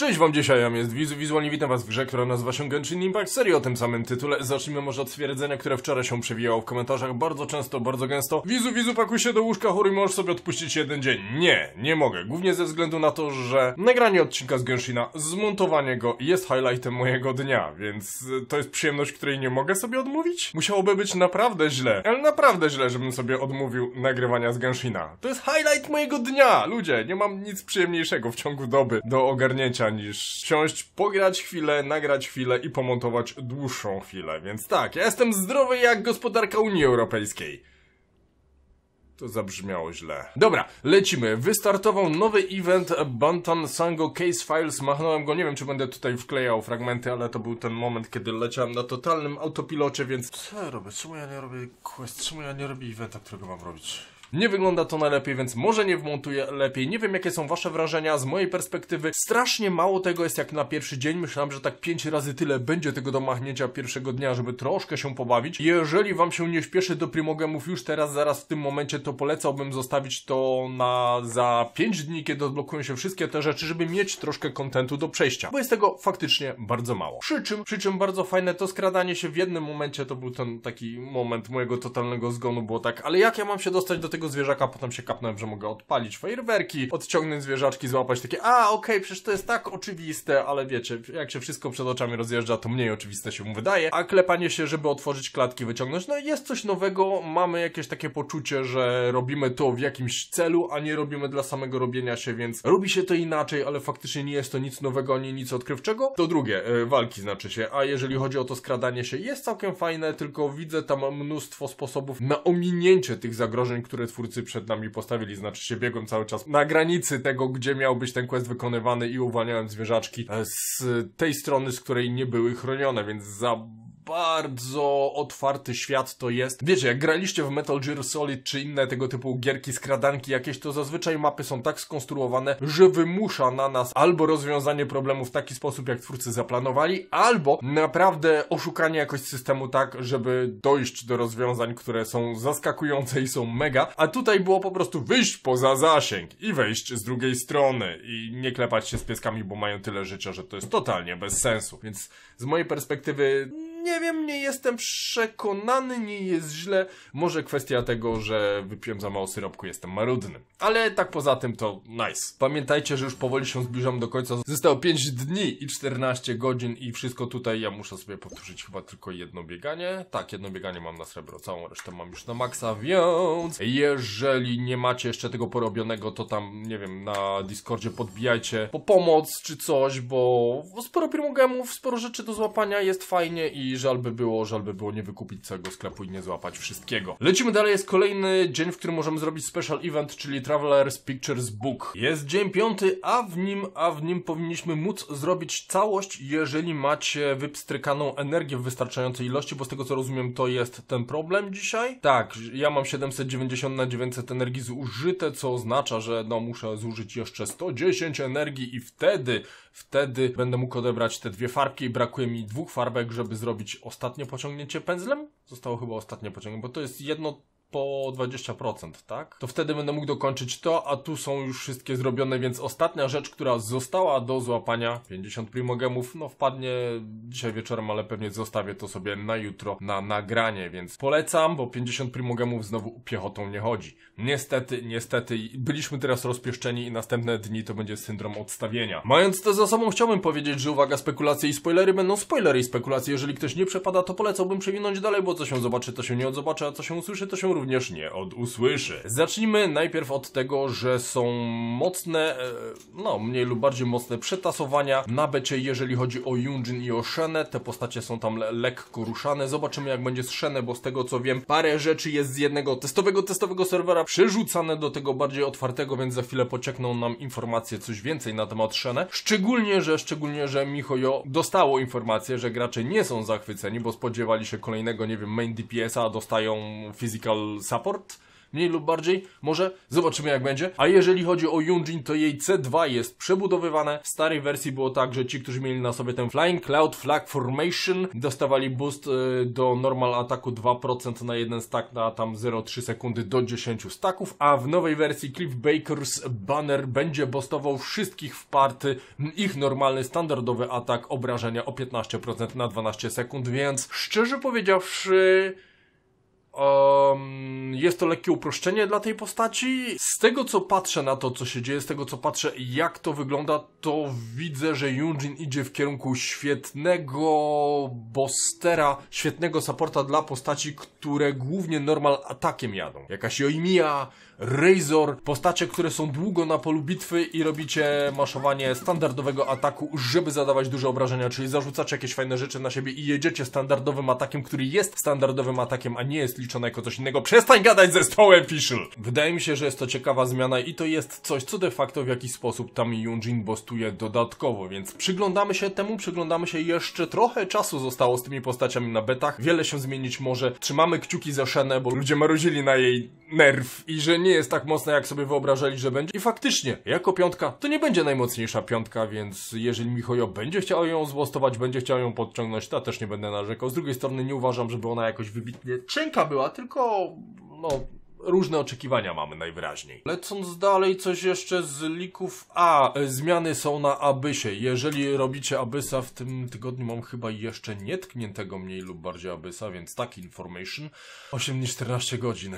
Cześć wam dzisiaj, Ja jest Wizu, wizualnie witam was w grze, która nazywa się Genshin Impact, serii o tym samym tytule. Zacznijmy może od stwierdzenia, które wczoraj się przewijało w komentarzach bardzo często, bardzo gęsto. Wizu, wizu, pakuj się do łóżka, chory, możesz sobie odpuścić jeden dzień. Nie, nie mogę. Głównie ze względu na to, że nagranie odcinka z Genshina, zmontowanie go jest highlightem mojego dnia, więc e, to jest przyjemność, której nie mogę sobie odmówić. Musiałoby być naprawdę źle, ale naprawdę źle, żebym sobie odmówił nagrywania z Genshina. To jest highlight mojego dnia! Ludzie, nie mam nic przyjemniejszego w ciągu doby do ogarnięcia niż siąść, pograć chwilę, nagrać chwilę i pomontować dłuższą chwilę. Więc tak, ja jestem zdrowy jak gospodarka Unii Europejskiej. To zabrzmiało źle. Dobra, lecimy. Wystartował nowy event Bantan Sango Case Files. Machnąłem go, nie wiem czy będę tutaj wklejał fragmenty, ale to był ten moment, kiedy leciałem na totalnym autopilocie, więc... Co ja robię? Czemu ja nie robię quest? Czemu ja nie robię eventa, którego mam robić? Nie wygląda to najlepiej, więc może nie wmontuję lepiej. Nie wiem, jakie są wasze wrażenia. Z mojej perspektywy strasznie mało tego jest jak na pierwszy dzień. Myślałem, że tak 5 razy tyle będzie tego do machnięcia pierwszego dnia, żeby troszkę się pobawić. Jeżeli wam się nie śpieszy do primogemów już teraz, zaraz w tym momencie, to polecałbym zostawić to na za pięć dni, kiedy odblokują się wszystkie te rzeczy, żeby mieć troszkę kontentu do przejścia, bo jest tego faktycznie bardzo mało. Przy czym, przy czym bardzo fajne to skradanie się w jednym momencie, to był ten taki moment mojego totalnego zgonu, było tak, ale jak ja mam się dostać do tego tego zwierzaka, potem się kapnąłem, że mogę odpalić fajerwerki, odciągnąć zwierzaczki, złapać takie, a okej, okay, przecież to jest tak oczywiste, ale wiecie, jak się wszystko przed oczami rozjeżdża, to mniej oczywiste się mu wydaje, a klepanie się, żeby otworzyć klatki, wyciągnąć, no jest coś nowego, mamy jakieś takie poczucie, że robimy to w jakimś celu, a nie robimy dla samego robienia się, więc robi się to inaczej, ale faktycznie nie jest to nic nowego, ani nic odkrywczego. To drugie, e, walki znaczy się, a jeżeli chodzi o to skradanie się, jest całkiem fajne, tylko widzę tam mnóstwo sposobów na ominięcie tych zagrożeń, które twórcy przed nami postawili, znaczy się biegłem cały czas na granicy tego, gdzie miał być ten quest wykonywany i uwalniałem zwierzaczki e, z tej strony, z której nie były chronione, więc za bardzo otwarty świat to jest. Wiecie, jak graliście w Metal Gear Solid czy inne tego typu gierki, skradanki jakieś, to zazwyczaj mapy są tak skonstruowane, że wymusza na nas albo rozwiązanie problemu w taki sposób, jak twórcy zaplanowali, albo naprawdę oszukanie jakoś systemu tak, żeby dojść do rozwiązań, które są zaskakujące i są mega, a tutaj było po prostu wyjść poza zasięg i wejść z drugiej strony i nie klepać się z pieskami, bo mają tyle życia, że to jest totalnie bez sensu. Więc z mojej perspektywy nie wiem, nie jestem przekonany, nie jest źle. Może kwestia tego, że wypiłem za mało syropku, jestem marudny. Ale tak poza tym to nice. Pamiętajcie, że już powoli się zbliżam do końca. Zostało 5 dni i 14 godzin i wszystko tutaj. Ja muszę sobie powtórzyć chyba tylko jedno bieganie. Tak, jedno bieganie mam na srebro, całą resztę mam już na maksa, więc jeżeli nie macie jeszcze tego porobionego, to tam, nie wiem, na Discordzie podbijajcie po pomoc czy coś, bo sporo pirmogemów, sporo rzeczy do złapania jest fajnie i i żal by było, żal by było nie wykupić całego sklepu i nie złapać wszystkiego. Lecimy dalej, jest kolejny dzień, w którym możemy zrobić special event, czyli Travelers Pictures Book. Jest dzień piąty, a w nim, a w nim powinniśmy móc zrobić całość, jeżeli macie wypstrykaną energię w wystarczającej ilości, bo z tego co rozumiem to jest ten problem dzisiaj. Tak, ja mam 790 na 900 energii zużyte, co oznacza, że no muszę zużyć jeszcze 110 energii i wtedy, wtedy będę mógł odebrać te dwie farbki i brakuje mi dwóch farbek, żeby zrobić ostatnie pociągnięcie pędzlem? Zostało chyba ostatnie pociągnięcie, bo to jest jedno po 20%, tak? To wtedy będę mógł dokończyć to, a tu są już wszystkie zrobione, więc ostatnia rzecz, która została do złapania, 50 primogemów, no wpadnie dzisiaj wieczorem, ale pewnie zostawię to sobie na jutro na nagranie, więc polecam, bo 50 primogemów znowu piechotą nie chodzi. Niestety, niestety, byliśmy teraz rozpieszczeni i następne dni to będzie syndrom odstawienia. Mając to za sobą, chciałbym powiedzieć, że uwaga, spekulacje i spoilery będą spoilery i spekulacje. Jeżeli ktoś nie przepada, to polecałbym przewinąć dalej, bo co się zobaczy, to się nie odzobaczy, a co się usłyszy, to się również nie od usłyszy. Zacznijmy najpierw od tego, że są mocne, e, no mniej lub bardziej mocne przetasowania na becie, jeżeli chodzi o Yunjin i o Shenę. Te postacie są tam le lekko ruszane. Zobaczymy jak będzie z Shenę, bo z tego co wiem, parę rzeczy jest z jednego testowego, testowego serwera przerzucane do tego bardziej otwartego, więc za chwilę pociekną nam informacje, coś więcej na temat Shenę. Szczególnie, że, szczególnie, że Mihoyo dostało informację, że gracze nie są zachwyceni, bo spodziewali się kolejnego, nie wiem, main DPS-a, dostają physical support, mniej lub bardziej. Może zobaczymy jak będzie. A jeżeli chodzi o Yunjin, to jej C2 jest przebudowywane. W starej wersji było tak, że ci, którzy mieli na sobie ten Flying Cloud Flag Formation dostawali boost e, do normal ataku 2% na jeden stack na tam 0,3 sekundy do 10 stacków, a w nowej wersji Cliff Baker's Banner będzie boostował wszystkich w party ich normalny, standardowy atak obrażenia o 15% na 12 sekund, więc szczerze powiedziawszy Um, jest to lekkie uproszczenie dla tej postaci. Z tego co patrzę na to, co się dzieje, z tego co patrzę, jak to wygląda, to widzę, że Yunjin idzie w kierunku świetnego bostera, świetnego supporta dla postaci, które głównie normal atakiem jadą. Jakaś Yoimiya, Razor, postacie, które są długo na polu bitwy i robicie maszowanie standardowego ataku, żeby zadawać duże obrażenia, czyli zarzucacie jakieś fajne rzeczy na siebie i jedziecie standardowym atakiem, który jest standardowym atakiem, a nie jest liczbą jako coś innego. Przestań gadać ze stołem, Fischl! Wydaje mi się, że jest to ciekawa zmiana i to jest coś, co de facto w jakiś sposób tam Yunjin bostuje dodatkowo, więc przyglądamy się temu, przyglądamy się jeszcze trochę czasu zostało z tymi postaciami na betach. Wiele się zmienić może. Trzymamy kciuki za Shenę, bo ludzie marudzili na jej nerw i że nie jest tak mocna, jak sobie wyobrażali, że będzie. I faktycznie, jako piątka, to nie będzie najmocniejsza piątka, więc jeżeli Michojo będzie chciał ją złostować, będzie chciał ją podciągnąć, to też nie będę narzekał. Z drugiej strony nie uważam, żeby ona jakoś wybitnie cienka była, tylko no, różne oczekiwania mamy najwyraźniej. Lecąc dalej, coś jeszcze z lików A. E, zmiany są na Abysie. Jeżeli robicie Abysa, w tym tygodniu mam chyba jeszcze nietkniętego mniej lub bardziej Abysa, więc taki information. 8 dni 14 godzin.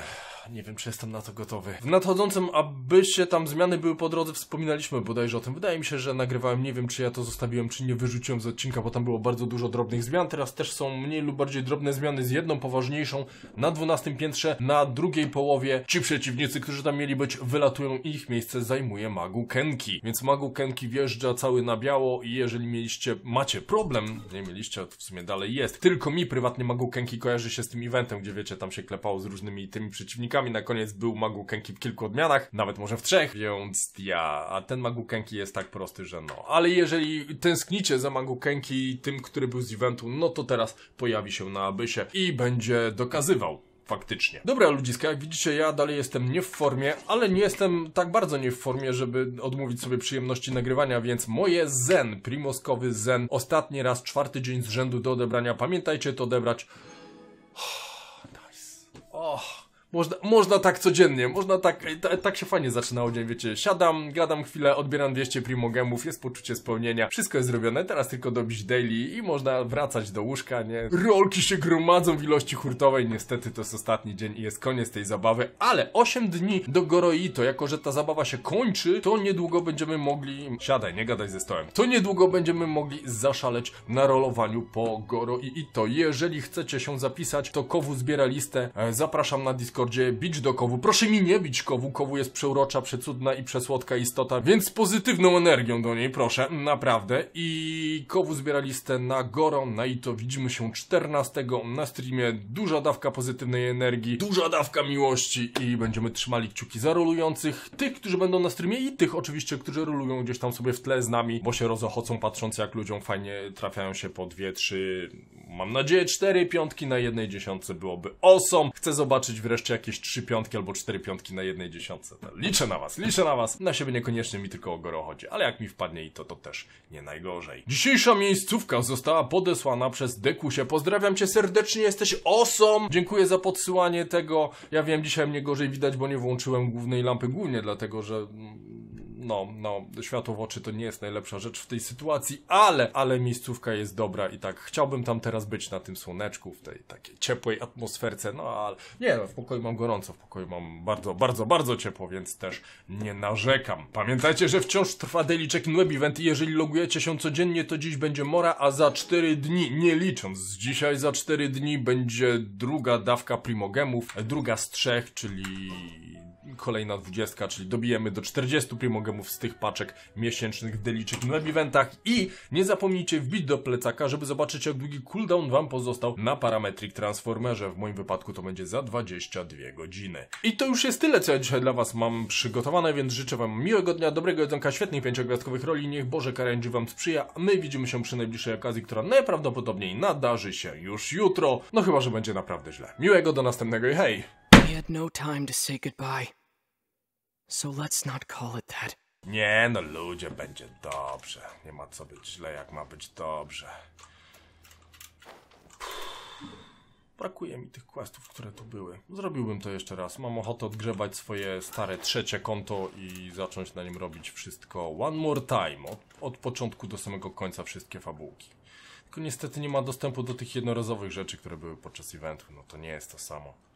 Nie wiem, czy jestem na to gotowy. W nadchodzącym Abysie tam zmiany były po drodze, wspominaliśmy bodajże o tym. Wydaje mi się, że nagrywałem, nie wiem, czy ja to zostawiłem, czy nie wyrzuciłem z odcinka, bo tam było bardzo dużo drobnych zmian. Teraz też są mniej lub bardziej drobne zmiany z jedną poważniejszą na 12 piętrze, na drugiej połowie połowie. Ci przeciwnicy, którzy tam mieli być, wylatują i ich miejsce zajmuje magu Kenki. Więc magu Kenki wjeżdża cały na biało i jeżeli mieliście, macie problem, nie mieliście, to w sumie dalej jest. Tylko mi prywatnie magu Kenki kojarzy się z tym eventem, gdzie wiecie, tam się klepało z różnymi tymi przeciwnikami. Na koniec był magu Kenki w kilku odmianach, nawet może w trzech, więc ja. A ten magu Kenki jest tak prosty, że no. Ale jeżeli tęsknicie za magu Kenki tym, który był z eventu, no to teraz pojawi się na Abysie i będzie dokazywał faktycznie. Dobra ludziska, jak widzicie ja dalej jestem nie w formie, ale nie jestem tak bardzo nie w formie, żeby odmówić sobie przyjemności nagrywania, więc moje zen, primoskowy zen, ostatni raz, czwarty dzień z rzędu do odebrania, pamiętajcie to odebrać. Oh, nice. Oh. Można, można tak codziennie, można tak, tak się fajnie zaczynało dzień, wiecie, siadam, gadam chwilę, odbieram 200 primogemów, jest poczucie spełnienia, wszystko jest zrobione, teraz tylko dobić daily i można wracać do łóżka, nie? Rolki się gromadzą w ilości hurtowej, niestety to jest ostatni dzień i jest koniec tej zabawy, ale 8 dni do Goroito, jako że ta zabawa się kończy, to niedługo będziemy mogli, siadaj, nie gadaj ze stołem, to niedługo będziemy mogli zaszaleć na rolowaniu po Goro i Ito. Jeżeli chcecie się zapisać, to Kowu zbiera listę, e, zapraszam na Discord Discordzie bić do Kowu. Proszę mi nie bić Kowu, Kowu jest przeurocza, przecudna i przesłodka istota, więc z pozytywną energią do niej, proszę, naprawdę. I Kowu zbiera listę na gorą, na i to widzimy się 14 na streamie, duża dawka pozytywnej energii, duża dawka miłości i będziemy trzymali kciuki za rolujących, tych, którzy będą na streamie i tych oczywiście, którzy rolują gdzieś tam sobie w tle z nami, bo się rozochocą patrząc jak ludziom fajnie trafiają się po dwie, trzy, mam nadzieję cztery piątki na jednej dziesiątce byłoby awesome. Chcę zobaczyć wreszcie jakieś trzy piątki albo cztery piątki na jednej dziesiątce. No, liczę na was, liczę na was. Na siebie niekoniecznie mi tylko o goro chodzi, ale jak mi wpadnie i to, to też nie najgorzej. Dzisiejsza miejscówka została podesłana przez Dekusie. Pozdrawiam cię serdecznie, jesteś osom. Dziękuję za podsyłanie tego. Ja wiem, dzisiaj mnie gorzej widać, bo nie włączyłem głównej lampy, głównie dlatego, że mm, no, no, światło w oczy to nie jest najlepsza rzecz w tej sytuacji, ale, ale miejscówka jest dobra i tak chciałbym tam teraz być na tym słoneczku, w tej takiej ciepłej atmosferce, no ale nie, no, w pokoju mam gorąco, w pokoju mam bardzo, bardzo, bardzo ciepło, więc też nie narzekam. Pamiętajcie, że wciąż trwa Daily Check-in Web Event i jeżeli logujecie się codziennie, to dziś będzie mora, a za 4 dni, nie licząc, dzisiaj za 4 dni będzie druga dawka primogemów, druga z trzech, czyli kolejna 20, czyli dobijemy do 40 primogemów z tych paczek miesięcznych w deliczych web eventach i nie zapomnijcie wbić do plecaka, żeby zobaczyć jak długi cooldown wam pozostał na parametric transformerze. W moim wypadku to będzie za 22 godziny. I to już jest tyle, co ja dzisiaj dla was mam przygotowane, więc życzę wam miłego dnia, dobrego jedzonka, świetnych pięciogwiazdkowych roli, niech Boże Karędzi wam sprzyja, a my widzimy się przy najbliższej okazji, która najprawdopodobniej nadarzy się już jutro, no chyba, że będzie naprawdę źle. Miłego do następnego i hej! I had no time to say goodbye. So let's not call it that. Nie no, ludzie, będzie dobrze. Nie ma co być źle, jak ma być dobrze. Brakuje mi tych questów, które tu były. Zrobiłbym to jeszcze raz. Mam ochotę odgrzewać swoje stare trzecie konto i zacząć na nim robić wszystko one more time. Od, od początku do samego końca wszystkie fabułki. Tylko niestety nie ma dostępu do tych jednorazowych rzeczy, które były podczas eventu. No to nie jest to samo.